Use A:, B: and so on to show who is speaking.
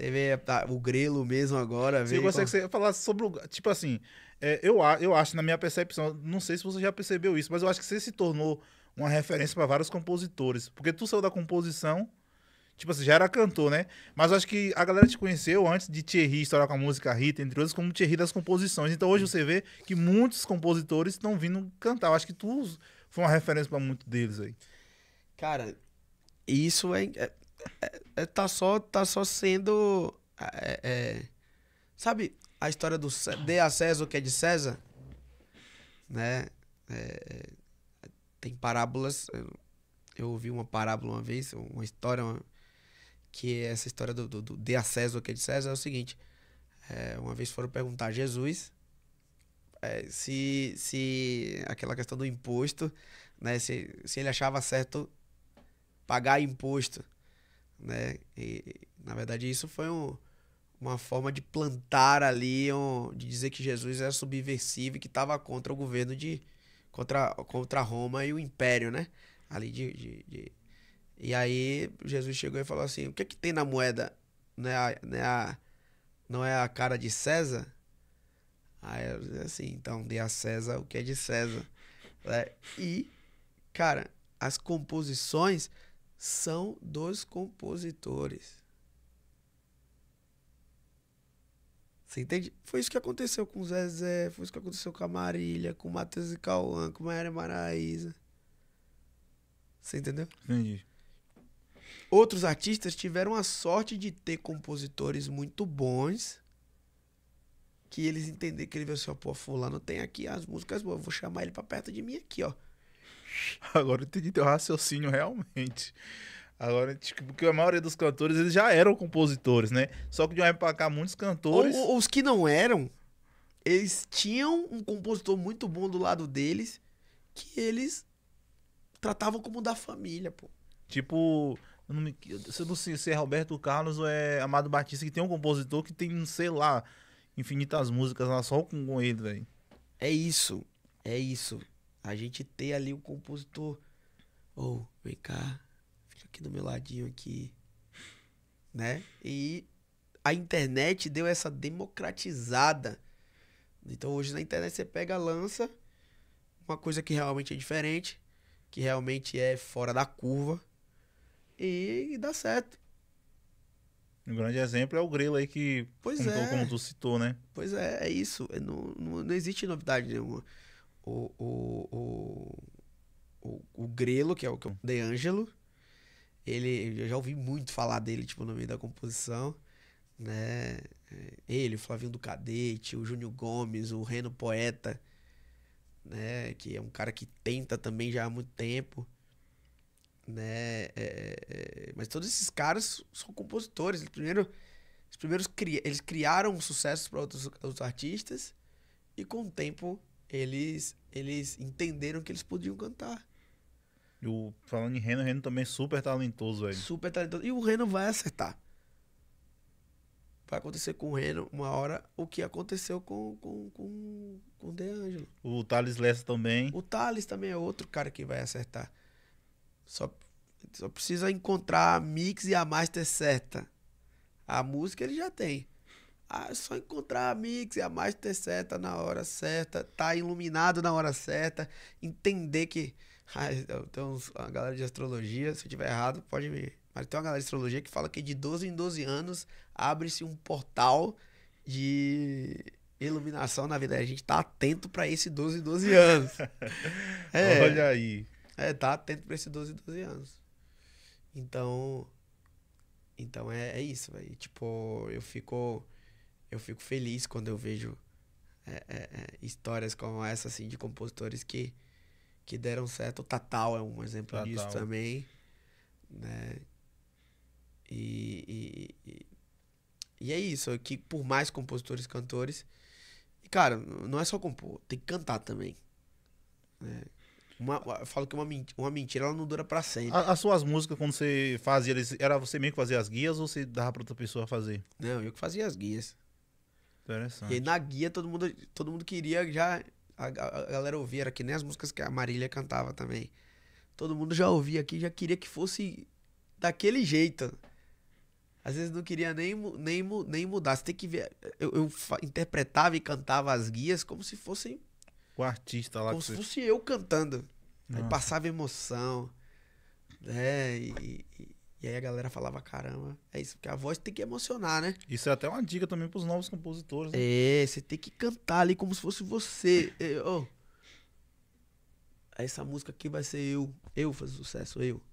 A: Você vê tá, o Grelo mesmo agora. Você consegue então.
B: como... falar sobre o. Tipo assim, é, eu, eu acho, na minha percepção, não sei se você já percebeu isso, mas eu acho que você se tornou uma referência para vários compositores. Porque tu saiu da composição. Tipo assim, já era cantor, né? Mas eu acho que a galera te conheceu antes de Thierry estourar com a música Rita, entre outros, como Thierry das composições. Então hoje você vê que muitos compositores estão vindo cantar. Eu acho que tu foi uma referência para muitos deles aí.
A: Cara, isso é, é é, é, tá só, tá só sendo. É, é, sabe a história do de a César o que é de César? Né? É, tem parábolas. Eu, eu, ouvi uma parábola uma vez, uma história, uma, que é essa história do, do, do de a César o que é de César é o seguinte. uma vez foram perguntar a Jesus se, se aquela questão do imposto, né? Se, se ele achava certo pagar imposto né? E, na verdade, isso foi um, uma forma de plantar ali, um, de dizer que Jesus era é subversivo e que estava contra o governo de contra, contra Roma e o Império, né? Ali de, de, de... e aí Jesus chegou e falou assim: o que é que tem na moeda? Não é a, não é a, não é a cara de César? Aí eu disse assim, então dê a César o que é de César. Né? E, cara, as composições são dos compositores. Você entende? Foi isso que aconteceu com o Zezé, foi isso que aconteceu com a Marília, com o Matheus e Cauã, com a Maíra Maraísa. Você entendeu? Entendi. Outros artistas tiveram a sorte de ter compositores muito bons que eles entenderam que ele veio assim, ó, pô, fulano tem aqui as músicas boas, vou chamar ele pra perto de mim aqui, ó. Agora eu entendi teu
B: raciocínio realmente. Agora, porque a maioria dos cantores, eles já eram compositores, né? Só que de uma época pra cá, muitos
A: cantores... Ou, ou, os que não eram, eles tinham um compositor muito bom do lado deles, que eles tratavam como
B: da família, pô. Tipo, eu não me, eu não sei se é Roberto Carlos ou é Amado Batista, que tem um compositor que tem, sei lá, infinitas músicas lá só com ele, velho.
A: É isso, é isso a gente ter ali o um compositor. Ou, oh, vem cá, fica aqui do meu ladinho aqui. Né? E a internet deu essa democratizada. Então hoje na internet você pega, lança uma coisa que realmente é diferente, que realmente é fora da curva e, e dá certo.
B: Um grande exemplo é o Grelo aí que pois contou, é. como tu citou, né? Pois é, é isso. Não, não, não
A: existe novidade nenhuma o, o, o, o, Grelo, que é o que é o De Angelo. Ele, eu já ouvi muito falar dele, tipo, no meio da composição, né? Ele, o Flavinho do Cadete, o Júnior Gomes, o Reno Poeta, né? Que é um cara que tenta também já há muito tempo, né? É, é, mas todos esses caras são compositores. Eles primeiro, os primeiros cri, eles criaram sucessos para outros, outros artistas e com o tempo eles, eles entenderam que eles podiam cantar.
B: E o, falando em Reno, o Reno também é super talentoso, velho. Super talentoso. E o Reno vai acertar.
A: Vai acontecer com o Reno uma hora o que aconteceu com, com, com, com o De Angelo. O Thales Lessa também. O Thales também é outro cara que vai acertar. Só, só precisa encontrar a mix e a master certa. A música ele já tem. Ah, é só encontrar é a mix e a master certa na hora certa, tá iluminado na hora certa, entender que. Ai, tem uns, uma galera de astrologia, se eu tiver errado, pode me. Mas tem uma galera de astrologia que fala que de 12 em 12 anos abre-se um portal de iluminação na vida. A gente tá atento para esse 12 em 12 anos. é, Olha aí. É, tá atento para esse 12 em 12 anos. Então. Então é, é isso, velho. Tipo, eu fico eu fico feliz quando eu vejo é, é, é, histórias como essa, assim, de compositores que, que deram certo. O Tatal é um exemplo Tatal. disso também, né? E, e, e, e é isso, que por mais compositores cantores... E, cara, não é só compor, tem que cantar também, né? Uma, eu falo que uma, uma mentira ela não dura para sempre. As
B: suas músicas, quando você fazia, era você meio que fazia as guias ou você dava pra outra pessoa fazer?
A: Não, eu que fazia as guias. Interessante. E aí na guia todo mundo, todo mundo queria já. A, a, galera ouvia, era que nem as músicas que a Marília cantava também. Todo mundo já ouvia aqui, já queria que fosse daquele jeito. Às vezes não queria nem, nem, nem mudar. Você tem que ver. Eu, eu interpretava e cantava as guias como se fossem. O artista lá Como se fosse você... eu cantando. Aí passava emoção. Né? E, e, e aí a galera falava, caramba, é isso, porque a voz tem que emocionar, né? Isso é até uma dica também pros novos compositores. Né? É, você tem que cantar ali como se fosse você. Eu, é, oh, essa música aqui vai ser eu. Eu fazer sucesso, eu.